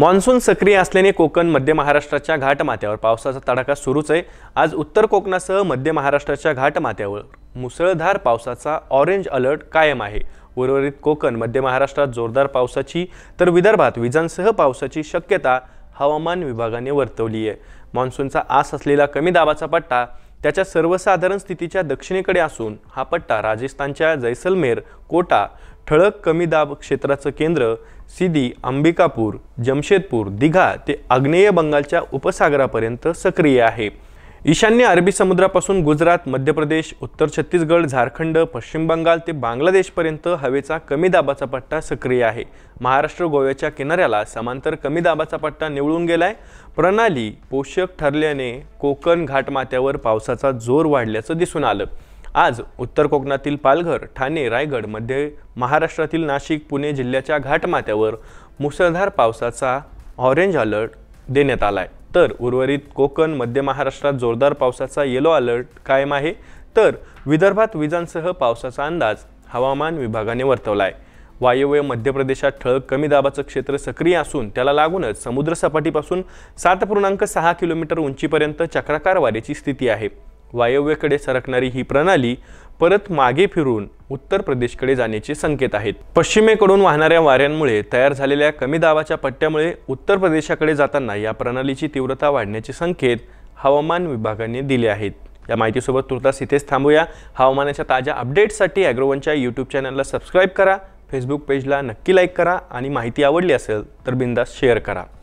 monsoon सक्रिय असल्याने कोकण मध्य महाराष्ट्राच्या घाटमाथ्यावर पावसाचा तडाखा सुरूच आहे आज उत्तर कोकणासह मध्य महाराष्ट्राच्या घाटमाथ्यावर मुसळधार पावसाचा ऑरेंज अलर्ट कायम आहे उर्वरित कोकण मध्य महाराष्ट्रात जोरदार पावसाची तर विदर्भात विजांसह पावसाची शक्यता हवामान विभागाने वर्तवली आहे मान्सूनचा आस असलेला कमी दाबाचा पट्टा त्याच्या सर्वसाधारण स्थितीच्या दक्षिणेकडे असून हा पट्टा राजस्थानच्या जैसलमेर कोटा ठळक कमी दाब क्षेत्राचं केंद्र सिदी अंबिकापूर जमशेदपूर दिघा ते आग्नेय बंगालच्या उपसागरापर्यंत सक्रिय आहे ईशान्य अरबी समुद्रापासून गुजरात मध्य प्रदेश उत्तर छत्तीसगड झारखंड पश्चिम बंगाल ते बांगलादेशपर्यंत हवेचा कमी दाबाचा पट्टा सक्रिय आहे महाराष्ट्र गोव्याच्या किनाऱ्याला समांतर कमी दाबाचा पट्टा निवळून गेलाय प्रणाली पोषक ठरल्याने कोकण घाटमाथ्यावर पावसाचा जोर वाढल्याचं दिसून आलं आज उत्तर कोकणातील पालघर ठाणे रायगड मध्य महाराष्ट्रातील नाशिक पुणे जिल्ह्याच्या घाटमाथ्यावर मुसळधार पावसाचा ऑरेंज अलर्ट देण्यात आला आहे तर उर्वरित कोकण मध्य महाराष्ट्रात जोरदार पावसाचा येलो अलर्ट कायम आहे तर विदर्भात विजांसह पावसाचा अंदाज हवामान विभागाने वर्तवला आहे वायव्य मध्य प्रदेशात ठळक कमी दाबाचं क्षेत्र सक्रिय असून त्याला लागूनच समुद्रसपाटीपासून सात पूर्णांक सहा किलोमीटर उंचीपर्यंत चक्राकार वारेची स्थिती आहे वायव्येकडे सरकणारी ही प्रणाली परत मागे फिरून उत्तर प्रदेशकडे जाण्याचे संकेत आहेत पश्चिमेकडून वाहणाऱ्या वाऱ्यांमुळे तयार झालेल्या कमी दाबाच्या पट्ट्यामुळे उत्तर प्रदेशाकडे जाताना या प्रणालीची तीव्रता वाढण्याचे संकेत हवामान विभागाने दिले आहेत या माहितीसोबत तुर्तास इथेच थांबूया हवामानाच्या ताज्या अपडेट्ससाठी ॲग्रोवनच्या यूट्यूब चॅनलला सबस्क्राईब करा फेसबुक पेजला नक्की लाईक करा आणि माहिती आवडली असेल तर बिंदास शेअर करा